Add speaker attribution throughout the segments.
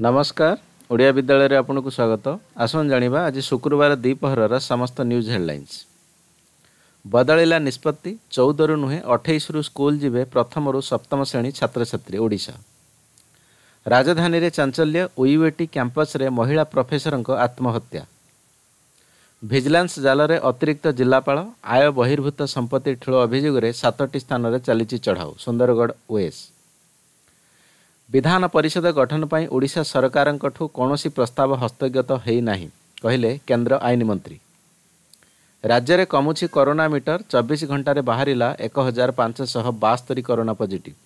Speaker 1: ନମସ୍କାର ଓଡ଼ିଆ ବିଦ୍ୟାଳୟରେ ଆପଣଙ୍କୁ ସ୍ୱାଗତ ଆସନ୍ତୁ ଜାଣିବା ଆଜି ଶୁକ୍ରବାର ଦ୍ୱିପହରର ସମସ୍ତ ନ୍ୟୁଜ୍ ହେଡ଼ଲାଇନ୍ସ ବଦଳିଲା ନିଷ୍ପତ୍ତି ଚଉଦରୁ ନୁହେଁ ଅଠେଇଶରୁ ସ୍କୁଲ ଯିବେ ପ୍ରଥମରୁ ସପ୍ତମ ଶ୍ରେଣୀ ଛାତ୍ରଛାତ୍ରୀ ଓଡ଼ିଶା ରାଜଧାନୀରେ ଚାଞ୍ଚଲ୍ୟ ଓୟୁଏଟି କ୍ୟାମ୍ପସ୍ରେ ମହିଳା ପ୍ରଫେସରଙ୍କ ଆତ୍ମହତ୍ୟା ଭିଜିଲାନ୍ସ ଜାଲରେ ଅତିରିକ୍ତ ଜିଲ୍ଲାପାଳ ଆୟ ବହିର୍ଭୂତ ସମ୍ପତ୍ତି ଠୁଳ ଅଭିଯୋଗରେ ସାତଟି ସ୍ଥାନରେ ଚାଲିଛି ଚଢ଼ାଉ ସୁନ୍ଦରଗଡ଼ ଓଏସ୍ ବିଧାନ ପରିଷଦ ଗଠନ ପାଇଁ ଓଡ଼ିଶା ସରକାରଙ୍କଠୁ କୌଣସି ପ୍ରସ୍ତାବ ହସ୍ତଗତ ହୋଇନାହିଁ କହିଲେ କେନ୍ଦ୍ର ଆଇନ ମନ୍ତ୍ରୀ ରାଜ୍ୟରେ କମୁଛି କରୋନା ମିଟର ଚବିଶ ଘଣ୍ଟାରେ ବାହାରିଲା ଏକ ହଜାର ପାଞ୍ଚଶହ ବାସ୍ତରି କରୋନା ପଜିଟିଭ୍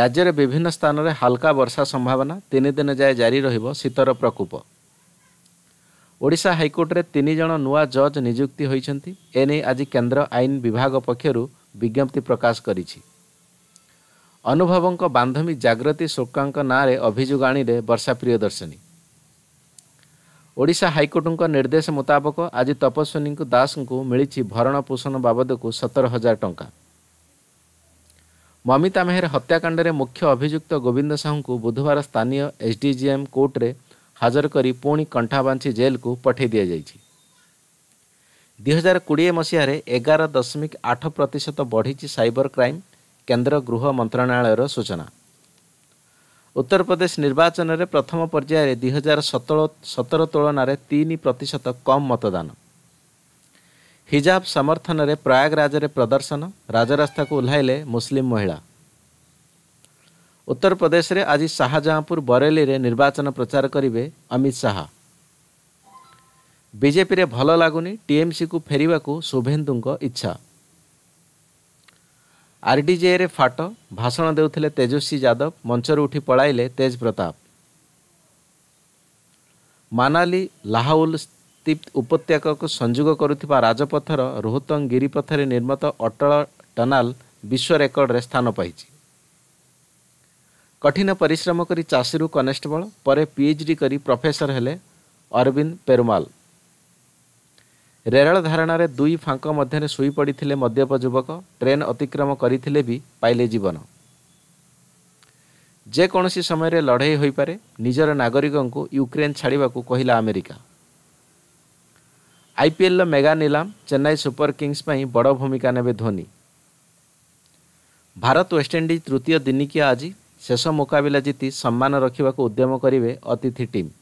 Speaker 1: ରାଜ୍ୟରେ ବିଭିନ୍ନ ସ୍ଥାନରେ ହାଲକା ବର୍ଷା ସମ୍ଭାବନା ତିନି ଦିନ ଯାଏ ଜାରି ରହିବ ଶୀତର ପ୍ରକୋପ ଓଡ଼ିଶା ହାଇକୋର୍ଟରେ ତିନି ଜଣ ନୂଆ ଜଜ୍ ନିଯୁକ୍ତି ହୋଇଛନ୍ତି ଏନେଇ ଆଜି କେନ୍ଦ୍ର ଆଇନ ବିଭାଗ ପକ୍ଷରୁ ବିଜ୍ଞପ୍ତି ପ୍ରକାଶ କରିଛି ଅନୁଭବଙ୍କ ବାନ୍ଧବୀ ଜାଗ୍ରତି ଶୁକ୍ଳାଙ୍କ ନାଁରେ ଅଭିଯୋଗ ଆଣିଲେ ବର୍ଷାପ୍ରିୟ ଦର୍ଶିନୀ ଓଡ଼ିଶା ହାଇକୋର୍ଟଙ୍କ ନିର୍ଦ୍ଦେଶ ମୁତାବକ ଆଜି ତପସ୍ୱିନୀଙ୍କୁ ଦାସଙ୍କୁ ମିଳିଛି ଭରଣ ପୋଷଣ ବାବଦକୁ ସତର ହଜାର ଟଙ୍କା ମମିତା ମେହେର ହତ୍ୟାକାଣ୍ଡରେ ମୁଖ୍ୟ ଅଭିଯୁକ୍ତ ଗୋବିନ୍ଦ ସାହୁଙ୍କୁ ବୁଧବାର ସ୍ଥାନୀୟ ଏସ୍ଡିଜିଏମ୍ କୋର୍ଟରେ ହାଜର କରି ପୁଣି କଣ୍ଠାବାଞ୍ଚି ଜେଲ୍କୁ ପଠାଇ ଦିଆଯାଇଛି ଦୁଇ ହଜାର କୋଡ଼ିଏ ମସିହାରେ ଏଗାର ଦଶମିକ ଆଠ ପ୍ରତିଶତ ବଢ଼ିଛି ସାଇବର କ୍ରାଇମ୍ କେନ୍ଦ୍ର ଗୃହ ମନ୍ତ୍ରଣାଳୟର ସୂଚନା ଉତ୍ତରପ୍ରଦେଶ ନିର୍ବାଚନରେ ପ୍ରଥମ ପର୍ଯ୍ୟାୟରେ ଦୁଇ ହଜାର ସତର ସତର ତୁଳନାରେ ତିନି ପ୍ରତିଶତ କମ୍ ମତଦାନ ହିଜାବ ସମର୍ଥନରେ ପ୍ରୟାଗରାଜରେ ପ୍ରଦର୍ଶନ ରାଜରାସ୍ତାକୁ ଓହ୍ଲାଇଲେ ମୁସଲିମ୍ ମହିଳା ଉତ୍ତରପ୍ରଦେଶରେ ଆଜି ଶାହାଜାହାଁପୁର ବରେଲିରେ ନିର୍ବାଚନ ପ୍ରଚାର କରିବେ ଅମିତ ଶାହା ବିଜେପିରେ ଭଲ ଲାଗୁନି ଟିଏମ୍ସିକୁ ଫେରିବାକୁ ଶୁଭେନ୍ଦୁଙ୍କ ଇଚ୍ଛା ଆର୍ଡିଜେରେ ଫାଟ ଭାଷଣ ଦେଉଥିଲେ ତେଜସ୍ୱୀ ଯାଦବ ମଞ୍ଚରୁ ଉଠି ପଳାଇଲେ ତେଜ ପ୍ରତାପ ମାନାଲି ଲାହାଉଲ ଉପତ୍ୟକାକୁ ସଂଯୋଗ କରୁଥିବା ରାଜପଥର ରୋହତଙ୍ଗ ଗିରିପଥରେ ନିର୍ମିତ ଅଟଳ ଟନାଲ ବିଶ୍ୱ ରେକର୍ଡ଼ରେ ସ୍ଥାନ ପାଇଛି କଠିନ ପରିଶ୍ରମ କରି ଚାଷୀରୁ କନେଷ୍ଟବଳ ପରେ ପିଏଚ୍ଡି କରି ପ୍ରଫେସର ହେଲେ ଅରବିନ୍ଦ ପେରୁମାଲ୍ ରେଳ ଧାରଣାରେ ଦୁଇ ଫାଙ୍କ ମଧ୍ୟରେ ଶୋଇପଡ଼ିଥିଲେ ମଦ୍ୟପ ଯୁବକ ଟ୍ରେନ୍ ଅତିକ୍ରମ କରିଥିଲେ ବି ପାଇଲେ ଜୀବନ ଯେକୌଣସି ସମୟରେ ଲଢ଼େଇ ହୋଇପାରେ ନିଜର ନାଗରିକଙ୍କୁ ୟୁକ୍ରେନ୍ ଛାଡ଼ିବାକୁ କହିଲା ଆମେରିକା ଆଇପିଏଲ୍ର ମେଗା ନିଲାମ ଚେନ୍ନାଇ ସୁପର କିଙ୍ଗସ୍ ପାଇଁ ବଡ଼ ଭୂମିକା ନେବେ ଧୋନି ଭାରତ ୱେଷ୍ଟଇଣ୍ଡିଜ୍ ତୃତୀୟ ଦିନିକିଆ ଆଜି ଶେଷ ମୁକାବିଲା ଜିତି ସମ୍ମାନ ରଖିବାକୁ ଉଦ୍ୟମ କରିବେ ଅତିଥି ଟିମ୍